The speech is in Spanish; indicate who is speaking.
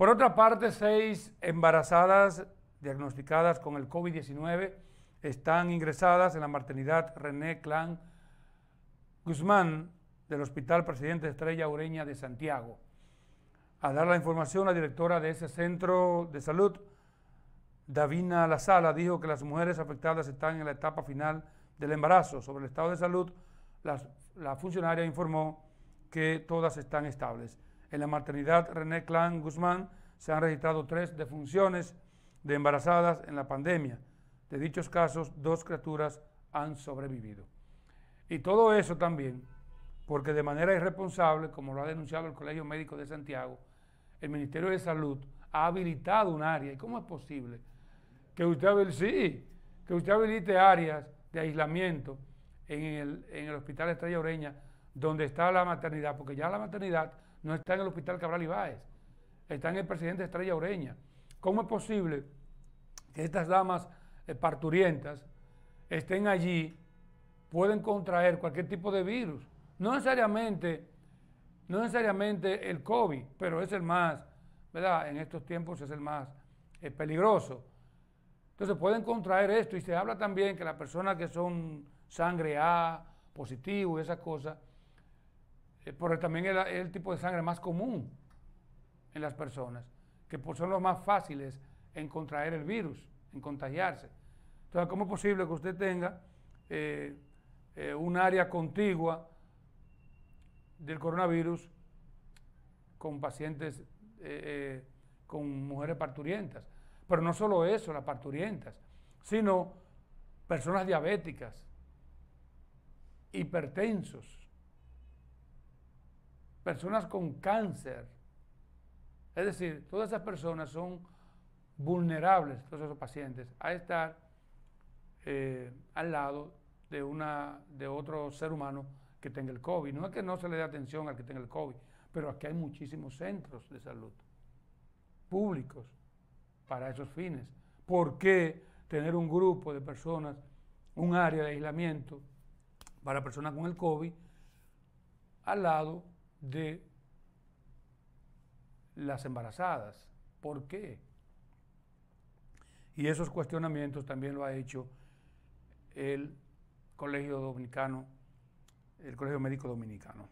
Speaker 1: Por otra parte, seis embarazadas diagnosticadas con el COVID-19 están ingresadas en la maternidad René Clan Guzmán del Hospital Presidente Estrella Ureña de Santiago. A dar la información, la directora de ese centro de salud, Davina La Sala, dijo que las mujeres afectadas están en la etapa final del embarazo. Sobre el estado de salud, la funcionaria informó que todas están estables. En la maternidad René Clan Guzmán se han registrado tres defunciones de embarazadas en la pandemia. De dichos casos, dos criaturas han sobrevivido. Y todo eso también porque de manera irresponsable, como lo ha denunciado el Colegio Médico de Santiago, el Ministerio de Salud ha habilitado un área. ¿Y cómo es posible que usted, sí, que usted habilite áreas de aislamiento en el, en el Hospital Estrella Oreña, donde está la maternidad? Porque ya la maternidad no está en el hospital Cabral Ibáez, está en el presidente Estrella Ureña. ¿Cómo es posible que estas damas eh, parturientas estén allí, pueden contraer cualquier tipo de virus? No necesariamente, no necesariamente el COVID, pero es el más, ¿verdad? En estos tiempos es el más eh, peligroso. Entonces pueden contraer esto y se habla también que las personas que son sangre A, positivo y esas cosas, eh, porque también es el tipo de sangre más común en las personas, que son los más fáciles en contraer el virus, en contagiarse. Entonces, ¿cómo es posible que usted tenga eh, eh, un área contigua del coronavirus con pacientes, con mujeres parturientas? Pero no solo eso, las parturientas, sino personas diabéticas, hipertensos, personas con cáncer. Es decir, todas esas personas son vulnerables, todos esos pacientes, a estar eh, al lado de, una, de otro ser humano que tenga el COVID. No es que no se le dé atención al que tenga el COVID, pero aquí hay muchísimos centros de salud públicos para esos fines. ¿Por qué tener un grupo de personas, un área de aislamiento para personas con el COVID al lado de las embarazadas. ¿Por qué? Y esos cuestionamientos también lo ha hecho el Colegio Dominicano, el Colegio Médico Dominicano.